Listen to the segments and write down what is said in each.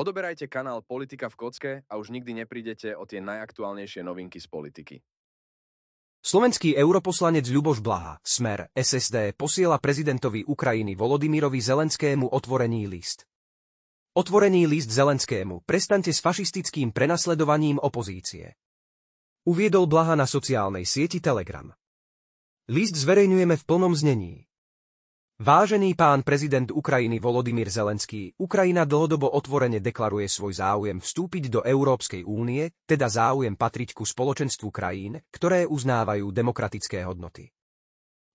Odoberajte kanál Politika v kocke a už nikdy neprídete o tie najaktuálnejšie novinky z politiky. Slovenský europoslanec Ľuboš Blaha, Smer, SSD, posiela prezidentovi Ukrajiny Volodymyrovi Zelenskému otvorený list. Otvorený list Zelenskému, prestante s fašistickým prenasledovaním opozície. Uviedol Blaha na sociálnej sieti Telegram. List zverejňujeme v plnom znení. Vážený pán prezident Ukrajiny Volodymyr Zelenský, Ukrajina dlhodobo otvorene deklaruje svoj záujem vstúpiť do Európskej únie, teda záujem patriť ku spoločenstvu krajín, ktoré uznávajú demokratické hodnoty.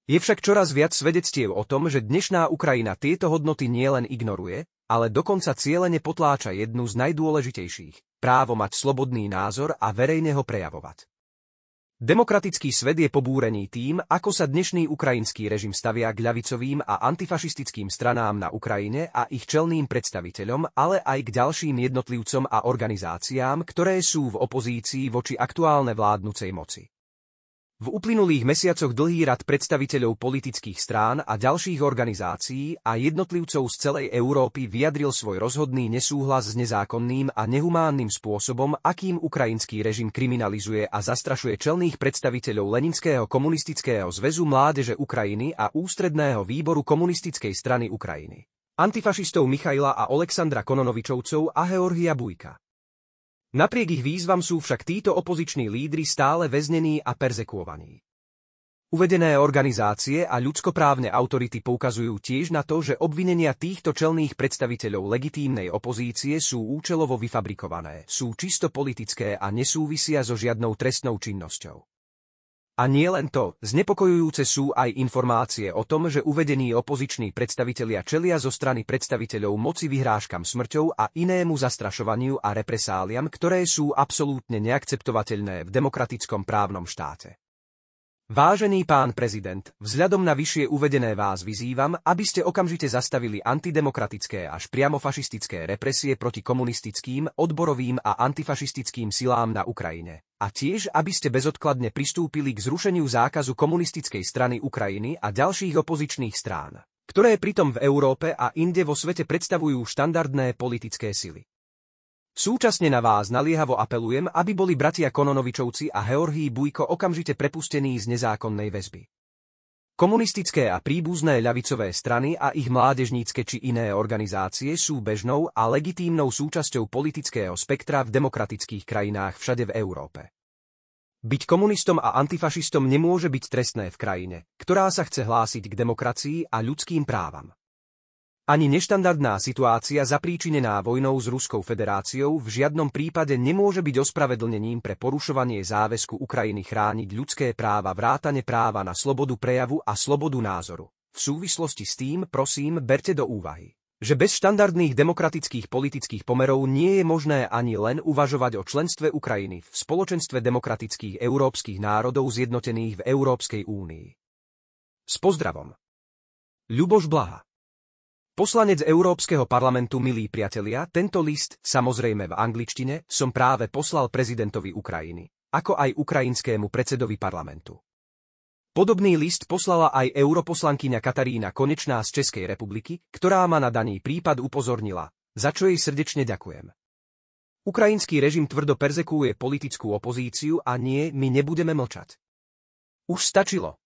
Je však čoraz viac svedectiev o tom, že dnešná Ukrajina tieto hodnoty nielen ignoruje, ale dokonca cieľene potláča jednu z najdôležitejších – právo mať slobodný názor a verejne ho prejavovať. Demokratický svet je pobúrený tým, ako sa dnešný ukrajinský režim stavia k ľavicovým a antifašistickým stranám na Ukrajine a ich čelným predstaviteľom, ale aj k ďalším jednotlivcom a organizáciám, ktoré sú v opozícii voči aktuálne vládnucej moci. V uplynulých mesiacoch dlhý rad predstaviteľov politických strán a ďalších organizácií a jednotlivcov z celej Európy vyjadril svoj rozhodný nesúhlas s nezákonným a nehumánnym spôsobom, akým ukrajinský režim kriminalizuje a zastrašuje čelných predstaviteľov Leninského komunistického zväzu mládeže Ukrajiny a Ústredného výboru komunistickej strany Ukrajiny. Antifašistov Michaila a Oleksandra Kononovičovcov a Georgia Bujka. Napriek ich výzvam sú však títo opoziční lídry stále väznení a perzekuovaní. Uvedené organizácie a ľudskoprávne autority poukazujú tiež na to, že obvinenia týchto čelných predstaviteľov legitímnej opozície sú účelovo vyfabrikované, sú čisto politické a nesúvisia so žiadnou trestnou činnosťou. A nie len to, znepokojujúce sú aj informácie o tom, že uvedení opoziční predstavitelia čelia zo strany predstaviteľov moci vyhrážkam smrťou a inému zastrašovaniu a represáliam, ktoré sú absolútne neakceptovateľné v demokratickom právnom štáte. Vážený pán prezident, vzhľadom na vyššie uvedené vás vyzývam, aby ste okamžite zastavili antidemokratické až priamo fašistické represie proti komunistickým, odborovým a antifašistickým silám na Ukrajine a tiež, aby ste bezodkladne pristúpili k zrušeniu zákazu komunistickej strany Ukrajiny a ďalších opozičných strán, ktoré pritom v Európe a inde vo svete predstavujú štandardné politické sily. Súčasne na vás naliehavo apelujem, aby boli bratia Kononovičovci a Georgii Bujko okamžite prepustení z nezákonnej väzby. Komunistické a príbuzné ľavicové strany a ich mládežnícke či iné organizácie sú bežnou a legitímnou súčasťou politického spektra v demokratických krajinách všade v Európe. Byť komunistom a antifašistom nemôže byť trestné v krajine, ktorá sa chce hlásiť k demokracii a ľudským právam. Ani neštandardná situácia zapríčinená vojnou s Ruskou federáciou v žiadnom prípade nemôže byť ospravedlnením pre porušovanie záväzku Ukrajiny chrániť ľudské práva vrátane práva na slobodu prejavu a slobodu názoru. V súvislosti s tým prosím berte do úvahy, že bez štandardných demokratických politických pomerov nie je možné ani len uvažovať o členstve Ukrajiny v spoločenstve demokratických európskych národov zjednotených v Európskej únii. S pozdravom. Ľuboš Blaha Poslanec Európskeho parlamentu, milí priatelia, tento list, samozrejme v angličtine, som práve poslal prezidentovi Ukrajiny, ako aj ukrajinskému predsedovi parlamentu. Podobný list poslala aj europoslankyňa Katarína Konečná z Českej republiky, ktorá ma na daný prípad upozornila, za čo jej srdečne ďakujem. Ukrajinský režim tvrdo perzekuje politickú opozíciu a nie, my nebudeme mlčať. Už stačilo.